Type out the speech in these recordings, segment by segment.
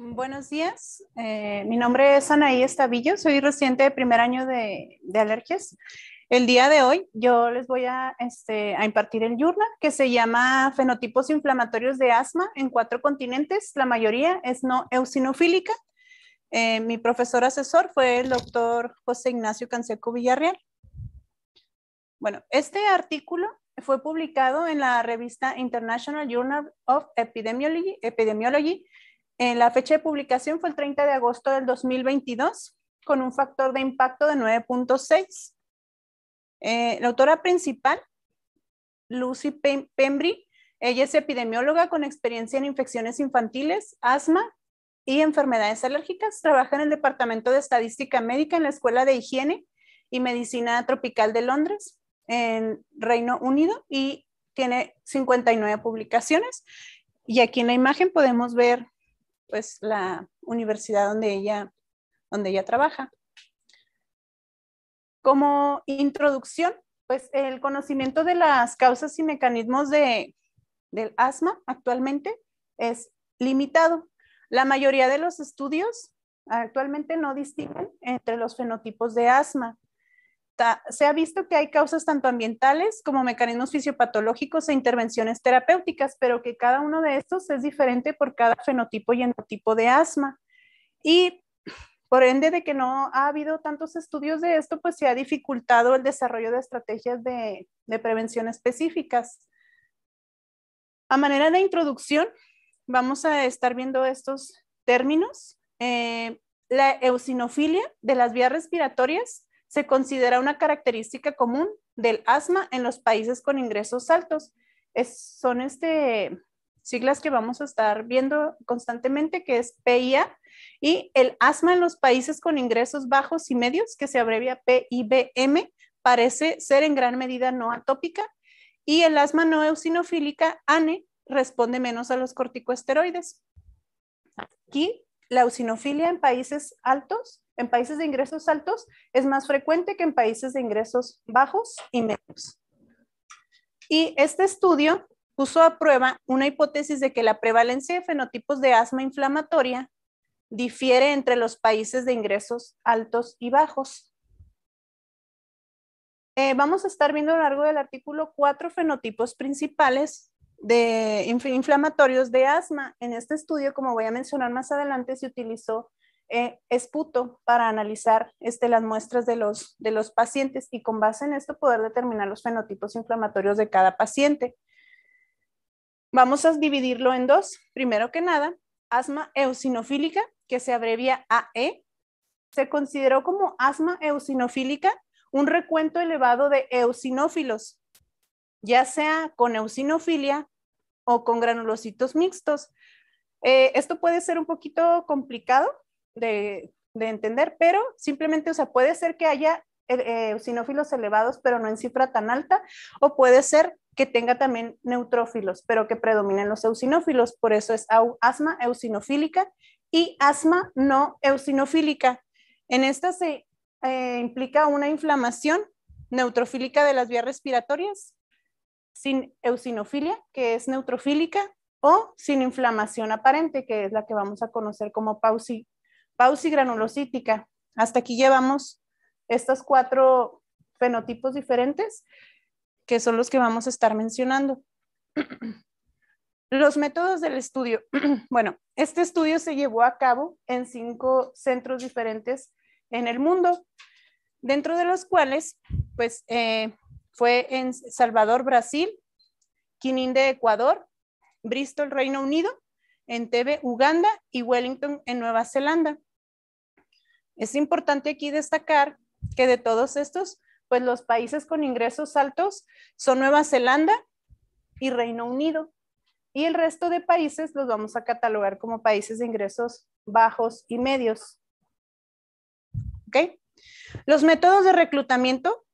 Buenos días, eh, mi nombre es Anaí Estavillo, soy reciente de primer año de, alergias. El día de hoy yo les voy a, este, impartir el journal que se llama Fenotipos inflamatorios de asma en cuatro continentes, la mayoría es no eosinofílica. Eh, mi profesor asesor fue el doctor José Ignacio Canseco Villarreal. Bueno, este artículo fue publicado en la revista International Journal of Epidemiology la fecha de publicación fue el 30 de agosto del 2022, con un factor de impacto de 9.6. Eh, la autora principal, Lucy Pembry, ella es epidemióloga con experiencia en infecciones infantiles, asma y enfermedades alérgicas. Trabaja en el Departamento de Estadística Médica en la Escuela de Higiene y Medicina Tropical de Londres, en Reino Unido, y tiene 59 publicaciones. Y aquí en la imagen podemos ver pues la universidad donde ella, donde ella trabaja. Como introducción, pues el conocimiento de las causas y mecanismos del asma actualmente es limitado. La mayoría de los estudios actualmente no distinguen entre los fenotipos de asma se ha visto que hay causas tanto ambientales como mecanismos fisiopatológicos e intervenciones terapéuticas, pero que cada uno de estos es diferente por cada fenotipo y enotipo de asma. Y por ende de que no ha habido tantos estudios de esto, pues se ha dificultado el desarrollo de estrategias de, prevención específicas. A manera de introducción, vamos a estar viendo estos términos. Eh, la eosinofilia de las vías respiratorias se considera una característica común del asma en los países con ingresos altos. son este, siglas que vamos a estar viendo constantemente, que es PIA, y el asma en los países con ingresos bajos y medios, que se abrevia PIBM, parece ser en gran medida no atópica, y el asma no eosinofílica, ANE, responde menos a los corticosteroides. Aquí la eosinofilia en países altos, en países de ingresos altos, es más frecuente que en países de ingresos bajos y medios. Y este estudio puso a prueba una hipótesis de que la prevalencia de fenotipos de asma inflamatoria difiere entre los países de ingresos altos y bajos. Eh, vamos a estar viendo a lo largo del artículo cuatro fenotipos principales de inflamatorios de asma. En este estudio, como voy a mencionar más adelante, se utilizó eh, esputo para analizar este, las muestras de los, de los pacientes y con base en esto poder determinar los fenotipos inflamatorios de cada paciente. Vamos a dividirlo en dos. Primero que nada, asma eosinofílica, que se abrevia AE, se consideró como asma eosinofílica un recuento elevado de eosinófilos, ya sea con eosinofilia o con granulocitos mixtos. Eh, esto puede ser un poquito complicado de, entender, pero simplemente, o sea, puede ser que haya eosinófilos eh, eh, elevados, pero no en cifra tan alta, o puede ser que tenga también neutrófilos, pero que predominen los eosinófilos. Por eso es asma eosinofílica y asma no eosinofílica. En esta se implica una inflamación neutrofílica de las vías respiratorias sin eosinofilia, que es neutrofílica, o sin inflamación aparente, que es la que vamos a conocer como pausi, granulocítica. Hasta aquí llevamos estos cuatro fenotipos diferentes, que son los que vamos a estar mencionando. Los métodos del estudio. Bueno, este estudio se llevó a cabo en cinco centros diferentes en el mundo, dentro de los cuales, pues, eh, fue en Salvador, Brasil, Quinín de Ecuador, Bristol, Reino Unido, en Entebbe, Uganda y Wellington en Nueva Zelanda. Es importante aquí destacar que de todos estos, pues los países con ingresos altos son Nueva Zelanda y Reino Unido. Y el resto de países los vamos a catalogar como países de ingresos bajos y medios. ¿Ok? Los métodos de reclutamiento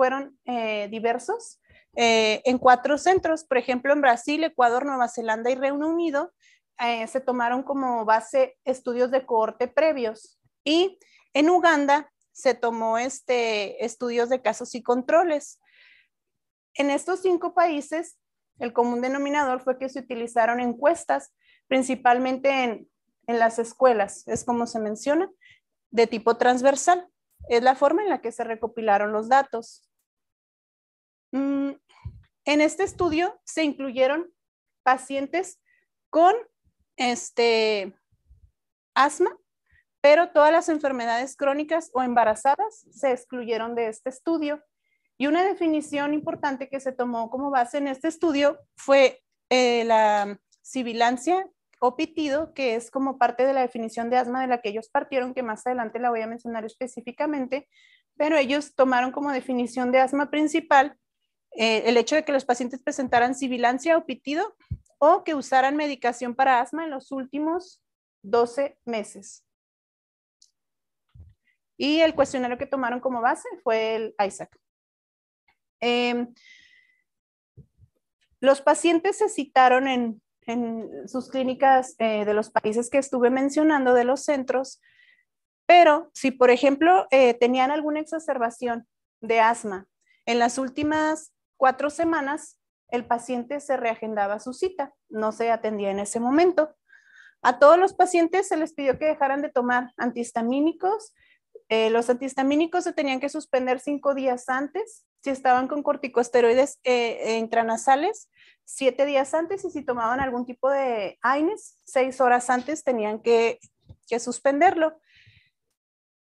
fueron eh, diversos eh, en cuatro centros, por ejemplo, en Brasil, Ecuador, Nueva Zelanda y Reino Unido, eh, se tomaron como base estudios de cohorte previos y en Uganda se tomó este, estudios de casos y controles. En estos cinco países, el común denominador fue que se utilizaron encuestas, principalmente en las escuelas, es como se menciona, de tipo transversal. Es la forma en la que se recopilaron los datos. Mm, en este estudio se incluyeron pacientes con este, asma, pero todas las enfermedades crónicas o embarazadas se excluyeron de este estudio. Y una definición importante que se tomó como base en este estudio fue eh, la sibilancia o pitido, que es como parte de la definición de asma de la que ellos partieron, que más adelante la voy a mencionar específicamente, pero ellos tomaron como definición de asma principal eh, el hecho de que los pacientes presentaran sibilancia o pitido o que usaran medicación para asma en los últimos 12 meses. Y el cuestionario que tomaron como base fue el ISAC. Em, los pacientes se citaron en, sus clínicas eh, de los países que estuve mencionando, de los centros, pero si, por ejemplo, eh, tenían alguna exacerbación de asma en las últimas cuatro semanas, el paciente se reagendaba su cita, no se atendía en ese momento. A todos los pacientes se les pidió que dejaran de tomar antihistamínicos. Eh, los antihistamínicos se tenían que suspender cinco días antes. Si estaban con corticosteroides eh, eh, intranasales, siete días antes. Y si tomaban algún tipo de AINES, seis horas antes tenían que suspenderlo.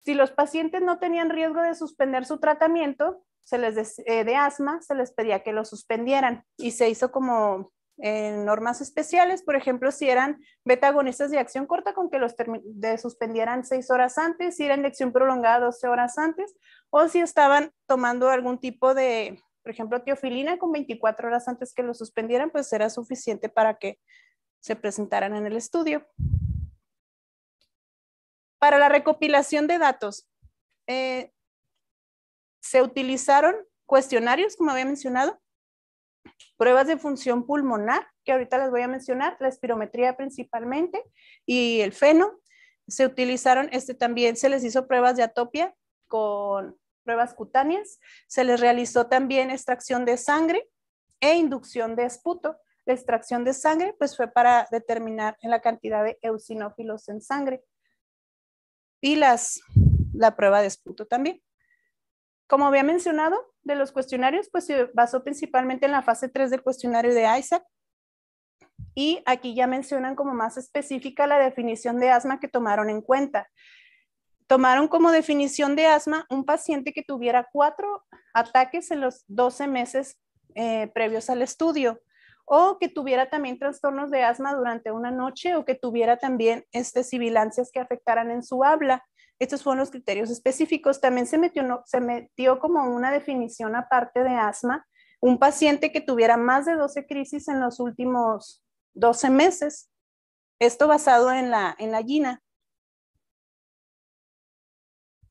Si los pacientes no tenían riesgo de suspender su tratamiento, se les eh, de, asma, se les pedía que lo suspendieran y se hizo como en normas especiales, por ejemplo, si eran betagonistas de acción corta, con que los de suspendieran seis horas antes, si eran de acción prolongada 12 horas antes, o si estaban tomando algún tipo de, por ejemplo, teofilina con 24 horas antes que lo suspendieran, pues era suficiente para que se presentaran en el estudio. Para la recopilación de datos, eh, se utilizaron cuestionarios, como había mencionado, pruebas de función pulmonar, que ahorita les voy a mencionar, la espirometría principalmente, y el feno. Se utilizaron, este también se les hizo pruebas de atopia con pruebas cutáneas, se les realizó también extracción de sangre e inducción de esputo. La extracción de sangre pues fue para determinar la cantidad de eosinófilos en sangre y las, la prueba de esputo también. Como había mencionado, de los cuestionarios, pues se basó principalmente en la fase 3 del cuestionario de Isaac Y aquí ya mencionan como más específica la definición de asma que tomaron en cuenta. Tomaron como definición de asma un paciente que tuviera cuatro ataques en los 12 meses eh, previos al estudio o que tuviera también trastornos de asma durante una noche o que tuviera también este, sibilancias que afectaran en su habla. Estos fueron los criterios específicos. También se metió, como una definición aparte de asma, un paciente que tuviera más de 12 crisis en los últimos 12 meses. Esto basado en la, en la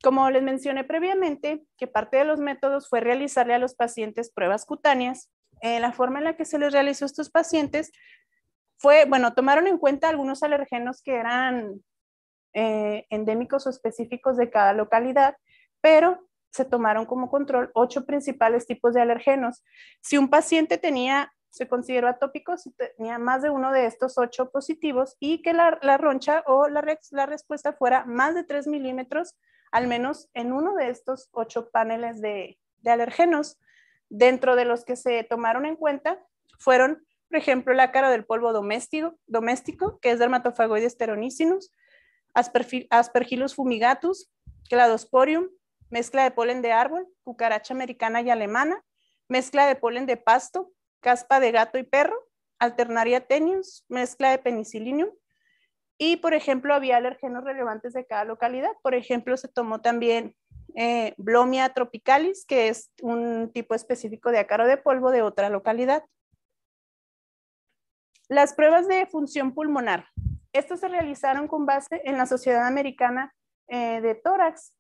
Como les mencioné previamente, que parte de los métodos fue realizarle a los pacientes pruebas cutáneas. Eh, la forma en la que se les realizó a estos pacientes fue, bueno, tomaron en cuenta algunos alergenos que eran eh, endémicos o específicos de cada localidad, pero se tomaron como control ocho principales tipos de alergenos. Si un paciente tenía, se consideró atópico, si tenía más de uno de estos ocho positivos y que la, roncha o la, respuesta fuera más de tres milímetros, al menos en uno de estos ocho paneles de, alergenos, dentro de los que se tomaron en cuenta fueron, por ejemplo, la cara del polvo doméstico, que es Dermatophagoides teronicinus, Aspergillus fumigatus, Cladosporium, mezcla de polen de árbol, cucaracha americana y alemana, mezcla de polen de pasto, caspa de gato y perro, alternaria tenius, mezcla de penicilinium. Y, por ejemplo, había alergenos relevantes de cada localidad. Por ejemplo, se tomó también eh, Blomia tropicalis, que es un tipo específico de ácaro de polvo de otra localidad. Las pruebas de función pulmonar. Estos se realizaron con base en la Sociedad Americana eh, de Tórax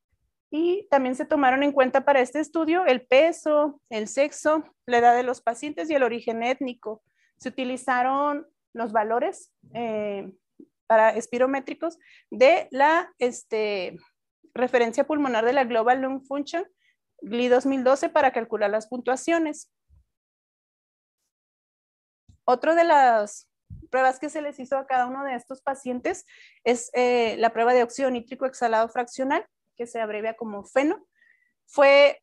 y también se tomaron en cuenta para este estudio el peso, el sexo, la edad de los pacientes y el origen étnico. Se utilizaron los valores eh, para espirométricos de la este, referencia pulmonar de la Global Lung Function GLI 2012 para calcular las puntuaciones. Otro de las pruebas que se les hizo a cada uno de estos pacientes es eh, la prueba de óxido nítrico exhalado fraccional, que se abrevia como FENO. Fue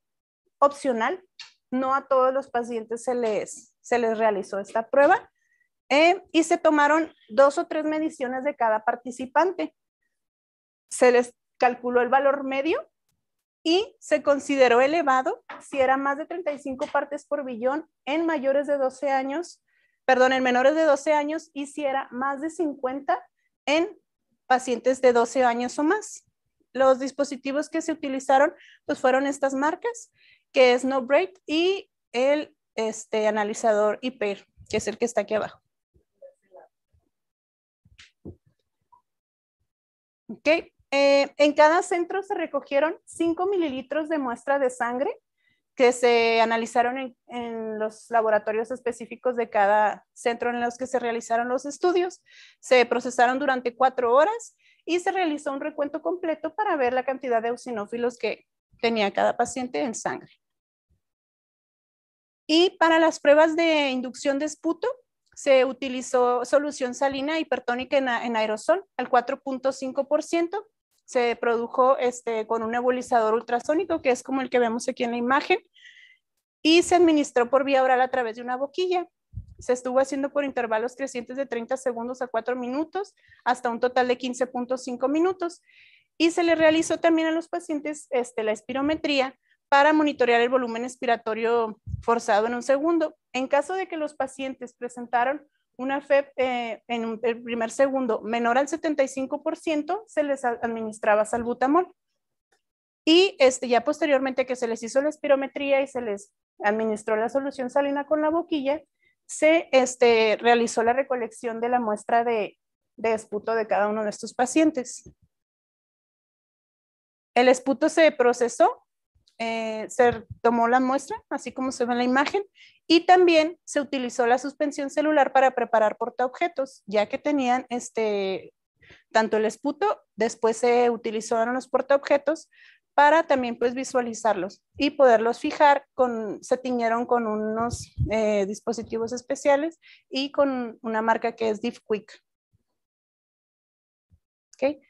opcional, no a todos los pacientes se les, se les realizó esta prueba. Eh, y se tomaron dos o tres mediciones de cada participante. Se les calculó el valor medio y se consideró elevado si era más de 35 partes por billón en mayores de 12 años perdón, en menores de 12 años y si más de 50 en pacientes de 12 años o más. Los dispositivos que se utilizaron pues fueron estas marcas, que es y el este, analizador IPER, que es el que está aquí abajo. Ok, eh, en cada centro se recogieron 5 mililitros de muestra de sangre que se analizaron en, los laboratorios específicos de cada centro en los que se realizaron los estudios. Se procesaron durante cuatro horas y se realizó un recuento completo para ver la cantidad de eosinófilos que tenía cada paciente en sangre. Y para las pruebas de inducción de esputo, se utilizó solución salina hipertónica en, en aerosol al 4.5% se produjo este, con un nebulizador ultrasónico, que es como el que vemos aquí en la imagen, y se administró por vía oral a través de una boquilla. Se estuvo haciendo por intervalos crecientes de 30 segundos a 4 minutos, hasta un total de 15.5 minutos. Y se le realizó también a los pacientes este, la espirometría para monitorear el volumen expiratorio forzado en un segundo. En caso de que los pacientes presentaron una FEP eh, en el primer segundo menor al 75%, se les administraba salbutamol. Y este, ya posteriormente que se les hizo la espirometría y se les administró la solución salina con la boquilla, se este, realizó la recolección de la muestra de, de esputo de cada uno de estos pacientes. El esputo se procesó eh, se tomó la muestra, así como se ve en la imagen, y también se utilizó la suspensión celular para preparar portaobjetos, ya que tenían este, tanto el esputo, después se utilizaron los portaobjetos para también pues visualizarlos y poderlos fijar, con, se tiñeron con unos eh, dispositivos especiales y con una marca que es DiffQuick. ¿Okay?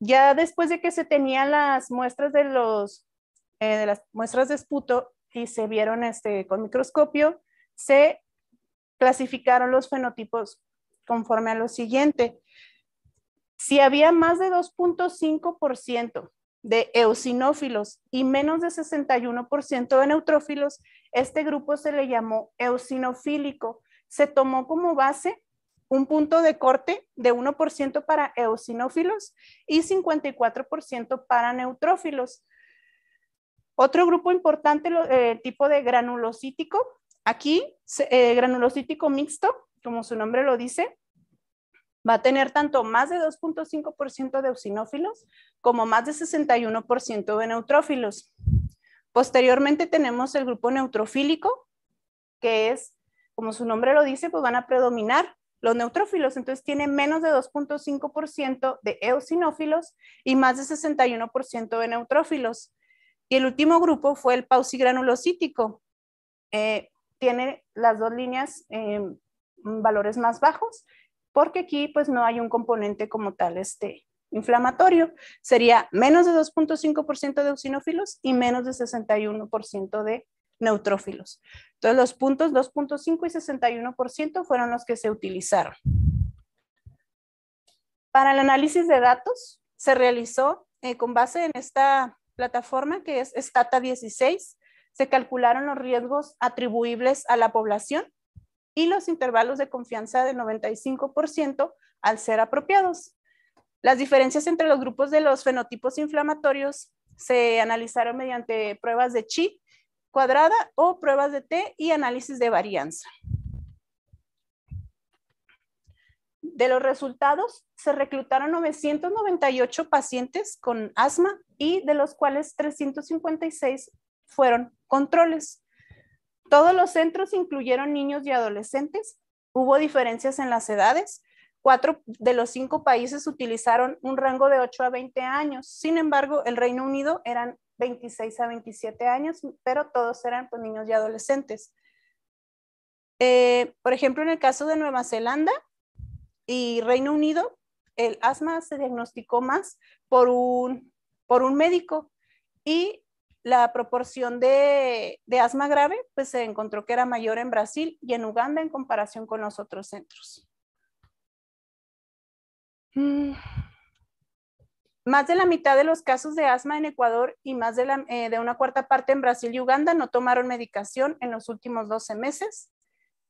Ya después de que se tenían las muestras de los eh, de las muestras de esputo y se vieron este, con microscopio, se clasificaron los fenotipos conforme a lo siguiente. Si había más de 2.5% de eosinófilos y menos de 61% de neutrófilos, este grupo se le llamó eosinofílico. Se tomó como base un punto de corte de 1% para eosinófilos y 54% para neutrófilos. Otro grupo importante, el eh, tipo de granulocítico. Aquí, eh, granulocítico mixto, como su nombre lo dice, va a tener tanto más de 2.5% de eosinófilos como más de 61% de neutrófilos. Posteriormente tenemos el grupo neutrofílico, que es, como su nombre lo dice, pues van a predominar los neutrófilos, entonces tiene menos de 2.5% de eosinófilos y más de 61% de neutrófilos. Y el último grupo fue el pausigranulocítico. Eh, tiene las dos líneas em, valores más bajos, porque aquí pues no hay un componente como tal este, inflamatorio. Sería menos de 2.5% de eosinófilos y menos de 61% de neutrófilos. Entonces los puntos 2.5 y 61% fueron los que se utilizaron. Para el análisis de datos se realizó eh, con base en esta plataforma, que es Stata 16, se calcularon los riesgos atribuibles a la población y los intervalos de confianza del 95% al ser apropiados. Las diferencias entre los grupos de los fenotipos inflamatorios se analizaron mediante pruebas de chi cuadrada o pruebas de T y análisis de varianza. De los resultados, se reclutaron 998 pacientes con asma y de los cuales 356 fueron controles. Todos los centros incluyeron niños y adolescentes. Hubo diferencias en las edades. Cuatro de los cinco países utilizaron un rango de 8 a 20 años. Sin embargo, el Reino Unido eran 26 a 27 años, pero todos eran pues, niños y adolescentes. Eh, por ejemplo, en el caso de Nueva Zelanda, y Reino Unido, el asma se diagnosticó más por un, médico y la proporción de, asma grave pues se encontró que era mayor en Brasil y en Uganda en comparación con los otros centros. Mm. Más de la mitad de los casos de asma en Ecuador y más de, eh, de una cuarta parte en Brasil y Uganda no tomaron medicación en los últimos 12 meses.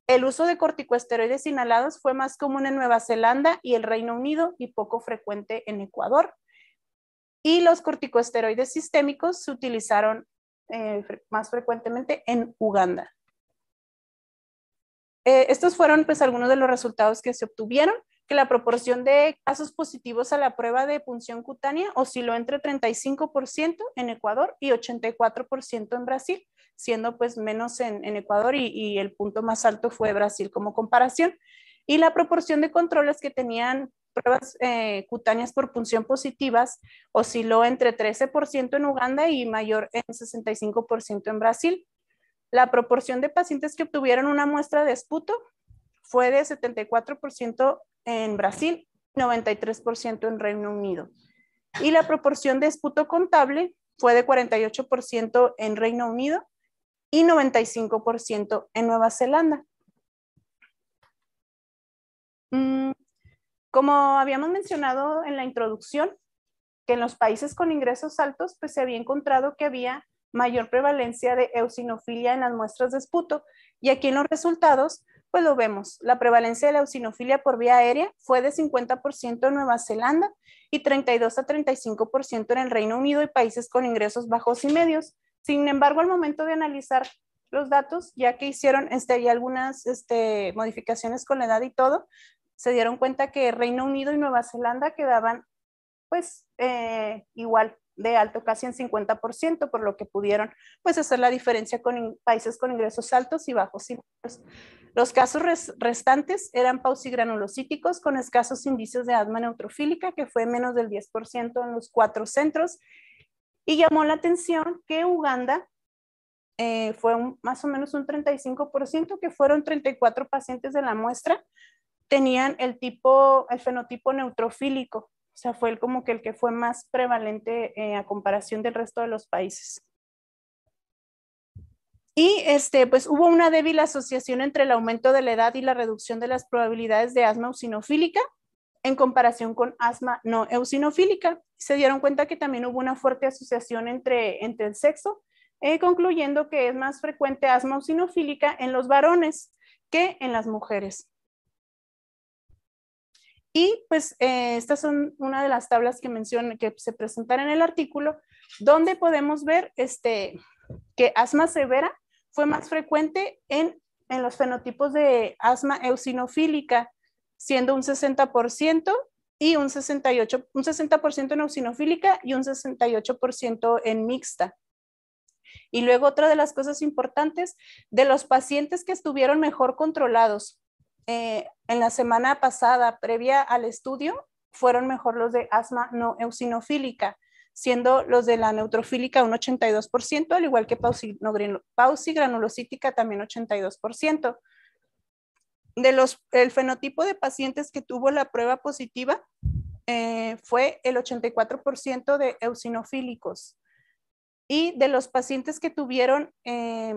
El uso de corticosteroides inhalados fue más común en Nueva Zelanda y el Reino Unido y poco frecuente en Ecuador. Y los corticosteroides sistémicos se utilizaron eh, más frecuentemente en Uganda. Eh, estos fueron pues algunos de los resultados que se obtuvieron, que la proporción de casos positivos a la prueba de punción cutánea osciló entre 35% en Ecuador y 84% en Brasil siendo pues menos en, Ecuador y, el punto más alto fue Brasil como comparación. Y la proporción de controles que tenían pruebas eh, cutáneas por punción positivas osciló entre 13% en Uganda y mayor en 65% en Brasil. La proporción de pacientes que obtuvieron una muestra de esputo fue de 74% en Brasil, 93% en Reino Unido. Y la proporción de esputo contable fue de 48% en Reino Unido y 95% en Nueva Zelanda. Mm, como habíamos mencionado en la introducción, que en los países con ingresos altos, pues se había encontrado que había mayor prevalencia de eosinofilia en las muestras de esputo. Y aquí en los resultados, pues lo vemos. La prevalencia de la eosinofilia por vía aérea fue de 50% en Nueva Zelanda y 32 a 35% en el Reino Unido y países con ingresos bajos y medios. Sin embargo, al momento de analizar los datos, ya que hicieron este, y algunas este, modificaciones con la edad y todo, se dieron cuenta que Reino Unido y Nueva Zelanda quedaban pues eh, igual de alto, casi en 50%, por lo que pudieron pues hacer la diferencia con países con ingresos altos y bajos pues, Los casos restantes eran pausigranulocíticos con escasos indicios de asma neutrofílica, que fue menos del 10% en los cuatro centros, y llamó la atención que Uganda eh, fue más o menos un 35%, que fueron 34 pacientes de la muestra, tenían el tipo, el fenotipo neutrofílico, o sea, fue el, como que el que fue más prevalente eh, a comparación del resto de los países. Y este, pues hubo una débil asociación entre el aumento de la edad y la reducción de las probabilidades de asma eosinofílica, en comparación con asma no eosinofílica. Se dieron cuenta que también hubo una fuerte asociación entre, el sexo, eh, concluyendo que es más frecuente asma eosinofílica en los varones que en las mujeres. Y pues eh, estas son una de las tablas que mencioné que se presentan en el artículo, donde podemos ver este, que asma severa fue más frecuente en, en los fenotipos de asma eosinofílica, siendo un 60% y un un 60% en eosinofílica y un 68% en mixta. Y luego otra de las cosas importantes, de los pacientes que estuvieron mejor controlados eh, en la semana pasada previa al estudio, fueron mejor los de asma no eosinofílica, siendo los de la neutrofílica un 82%, al igual que pausigranulocítica también 82% de los, el fenotipo de pacientes que tuvo la prueba positiva eh, fue el 84% de eosinofílicos. Y de los pacientes que tuvieron eh,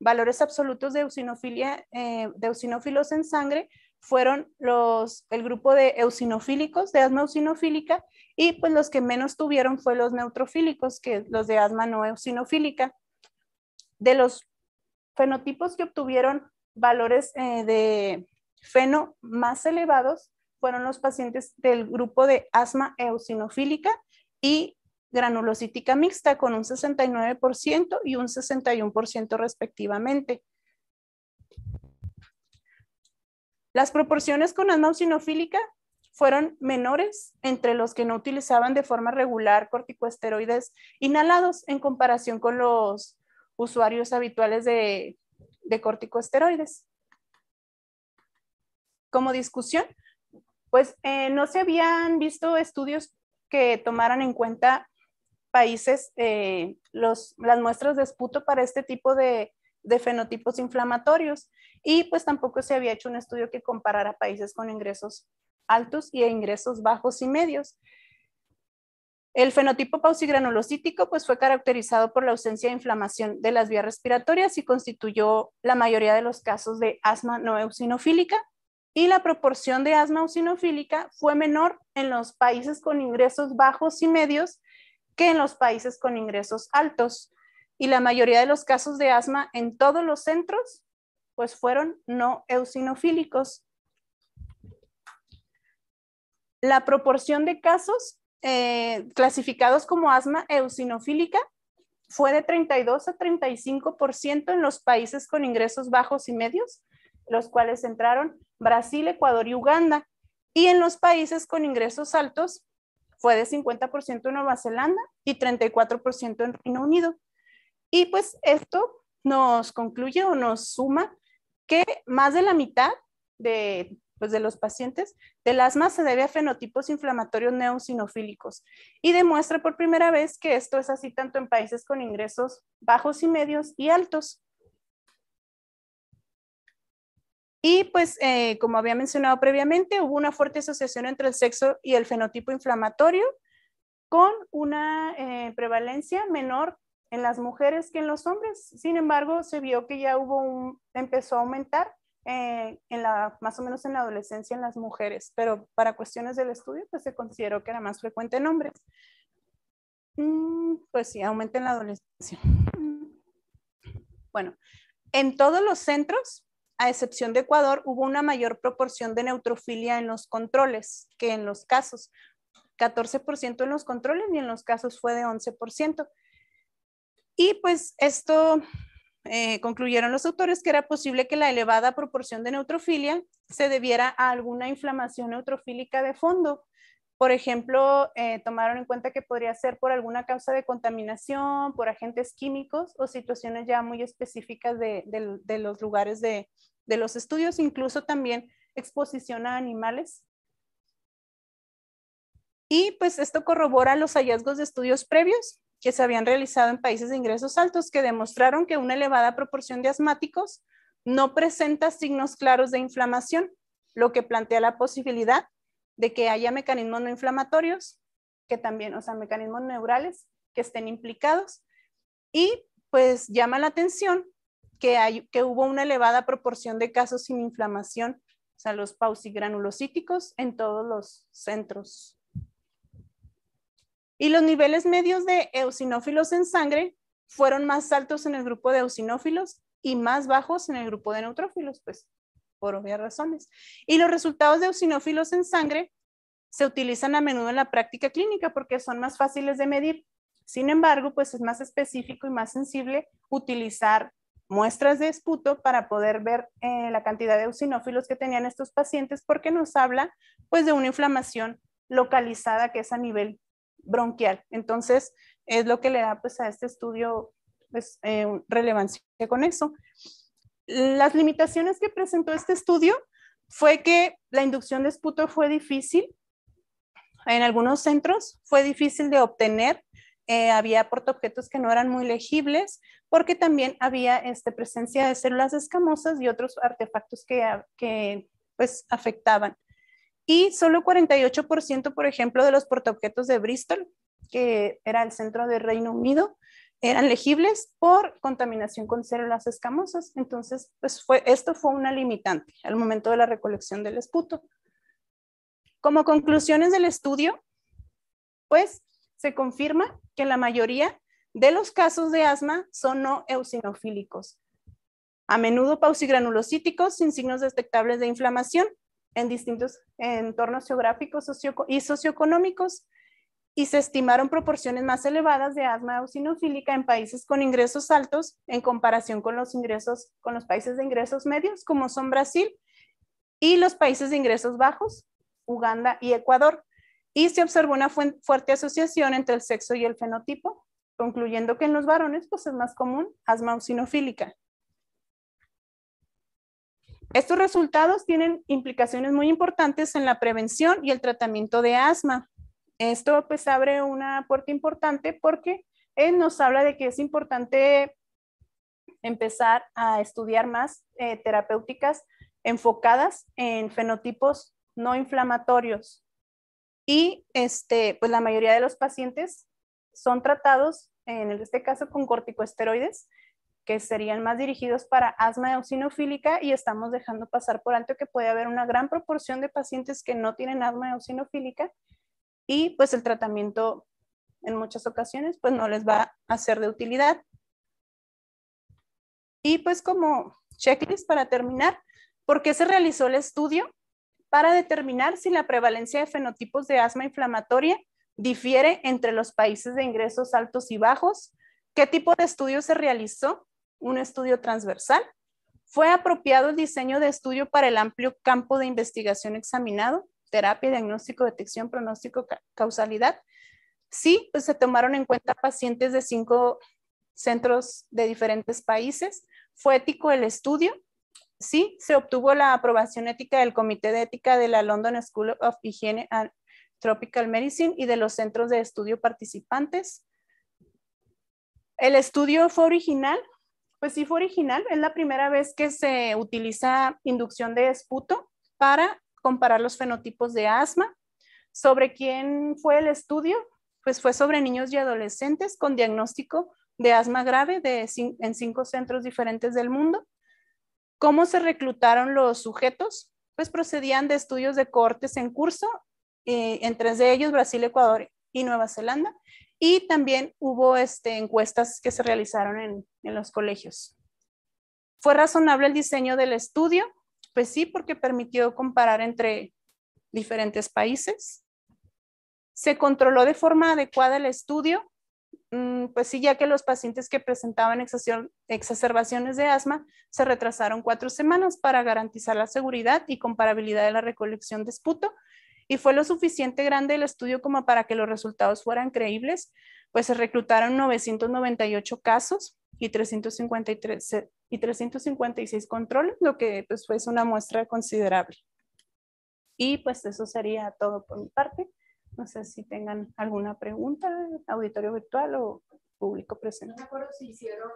valores absolutos de eosinofilia, eh, de eosinófilos en sangre, fueron los, el grupo de eosinofílicos, de asma eosinofílica, y pues los que menos tuvieron fue los neutrofílicos, que los de asma no eosinofílica. De los fenotipos que obtuvieron valores eh, de feno más elevados fueron los pacientes del grupo de asma eosinofílica y granulocítica mixta con un 69% y un 61% respectivamente. Las proporciones con asma eosinofílica fueron menores entre los que no utilizaban de forma regular corticosteroides inhalados en comparación con los usuarios habituales de de corticosteroides. Como discusión, pues eh, no se habían visto estudios que tomaran en cuenta países eh, las muestras de esputo para este tipo de, de fenotipos inflamatorios y pues tampoco se había hecho un estudio que comparara países con ingresos altos y e ingresos bajos y medios. El fenotipo pausigranulocítico pues, fue caracterizado por la ausencia de inflamación de las vías respiratorias y constituyó la mayoría de los casos de asma no eosinofílica. Y la proporción de asma eosinofílica fue menor en los países con ingresos bajos y medios que en los países con ingresos altos. Y la mayoría de los casos de asma en todos los centros pues fueron no eosinofílicos. La proporción de casos eh, clasificados como asma eosinofílica fue de 32 a 35% en los países con ingresos bajos y medios, los cuales entraron Brasil, Ecuador y Uganda. Y en los países con ingresos altos fue de 50% en Nueva Zelanda y 34% en Reino Unido. Y pues esto nos concluye o nos suma que más de la mitad de pues, de los pacientes del asma se debe a fenotipos inflamatorios neosinofílicos y demuestra por primera vez que esto es así tanto en países con ingresos bajos y medios y altos. Y pues, eh, como había mencionado previamente, hubo una fuerte asociación entre el sexo y el fenotipo inflamatorio con una eh, prevalencia menor en las mujeres que en los hombres. Sin embargo, se vio que ya hubo un, empezó a aumentar eh, en la, más o menos en la adolescencia en las mujeres, pero para cuestiones del estudio, pues se consideró que era más frecuente en hombres. Mm, pues sí, aumenta en la adolescencia. Bueno, en todos los centros, a excepción de Ecuador, hubo una mayor proporción de neutrofilia en los controles que en los casos. 14% en los controles y en los casos fue de 11%. Y pues esto eh, concluyeron los autores que era posible que la elevada proporción de neutrofilia se debiera a alguna inflamación neutrofílica de fondo. Por ejemplo, eh, tomaron en cuenta que podría ser por alguna causa de contaminación, por agentes químicos o situaciones ya muy específicas de, los lugares de los estudios, incluso también exposición a animales y pues esto corrobora los hallazgos de estudios previos que se habían realizado en países de ingresos altos que demostraron que una elevada proporción de asmáticos no presenta signos claros de inflamación, lo que plantea la posibilidad de que haya mecanismos no inflamatorios, que también, o sea, mecanismos neurales que estén implicados. Y pues llama la atención que, hay, que hubo una elevada proporción de casos sin inflamación, o sea, los pausigranulocíticos en todos los centros y los niveles medios de eosinófilos en sangre fueron más altos en el grupo de eosinófilos y más bajos en el grupo de neutrófilos, pues por obvias razones. Y los resultados de eosinófilos en sangre se utilizan a menudo en la práctica clínica porque son más fáciles de medir. Sin embargo, pues es más específico y más sensible utilizar muestras de esputo para poder ver eh, la cantidad de eosinófilos que tenían estos pacientes porque nos habla pues de una inflamación localizada que es a nivel bronquial. Entonces, es lo que le da pues, a este estudio pues, eh, relevancia con eso. Las limitaciones que presentó este estudio fue que la inducción de esputo fue difícil. En algunos centros fue difícil de obtener. Eh, había portaobjetos que no eran muy legibles porque también había este, presencia de células escamosas y otros artefactos que, que pues, afectaban. Y solo 48%, por ejemplo, de los portaobjetos de Bristol, que era el centro del Reino Unido, eran legibles por contaminación con células escamosas. Entonces, pues, fue, esto fue una limitante al momento de la recolección del esputo. Como conclusiones del estudio, pues se confirma que la mayoría de los casos de asma son no eosinofílicos, a menudo pausigranulocíticos sin signos detectables de inflamación en distintos entornos geográficos y socioeconómicos y se estimaron proporciones más elevadas de asma eosinofílica en países con ingresos altos en comparación con los ingresos con los países de ingresos medios como son Brasil y los países de ingresos bajos, Uganda y Ecuador. Y se observó una fuerte asociación entre el sexo y el fenotipo, concluyendo que en los varones pues es más común asma eosinofílica. Estos resultados tienen implicaciones muy importantes en la prevención y el tratamiento de asma. Esto pues abre una puerta importante porque eh, nos habla de que es importante empezar a estudiar más eh, terapéuticas enfocadas en fenotipos no inflamatorios. Y este, pues la mayoría de los pacientes son tratados, en este caso, con corticosteroides que serían más dirigidos para asma eosinofílica y estamos dejando pasar por alto que puede haber una gran proporción de pacientes que no tienen asma eosinofílica y pues el tratamiento en muchas ocasiones pues no les va a ser de utilidad. Y pues como checklist para terminar, ¿por qué se realizó el estudio? Para determinar si la prevalencia de fenotipos de asma inflamatoria difiere entre los países de ingresos altos y bajos, qué tipo de estudio se realizó, un estudio transversal. Fue apropiado el diseño de estudio para el amplio campo de investigación examinado, terapia, diagnóstico, detección, pronóstico, causalidad. Sí, pues se tomaron en cuenta pacientes de cinco centros de diferentes países. Fue ético el estudio. Sí, se obtuvo la aprobación ética del Comité de Ética de la London School of Hygiene and Tropical Medicine y de los centros de estudio participantes. El estudio fue original, pues sí fue original, es la primera vez que se utiliza inducción de esputo para comparar los fenotipos de asma. ¿Sobre quién fue el estudio? Pues fue sobre niños y adolescentes con diagnóstico de asma grave de, en cinco centros diferentes del mundo. ¿Cómo se reclutaron los sujetos? Pues procedían de estudios de cohortes en curso, entre eh, en tres de ellos Brasil, Ecuador y Nueva Zelanda, y también hubo este, encuestas que se realizaron en, en los colegios. ¿Fue razonable el diseño del estudio? Pues sí, porque permitió comparar entre diferentes países. ¿Se controló de forma adecuada el estudio? Mm, pues sí, ya que los pacientes que presentaban exacerbaciones de asma se retrasaron cuatro semanas para garantizar la seguridad y comparabilidad de la recolección de esputo y fue lo suficiente grande el estudio como para que los resultados fueran creíbles, pues se reclutaron 998 casos y 353 y 356 eh, controles, lo que pues fue una muestra considerable. Y pues eso sería todo por mi parte. No sé si tengan alguna pregunta, auditorio virtual o público presente. si hicieron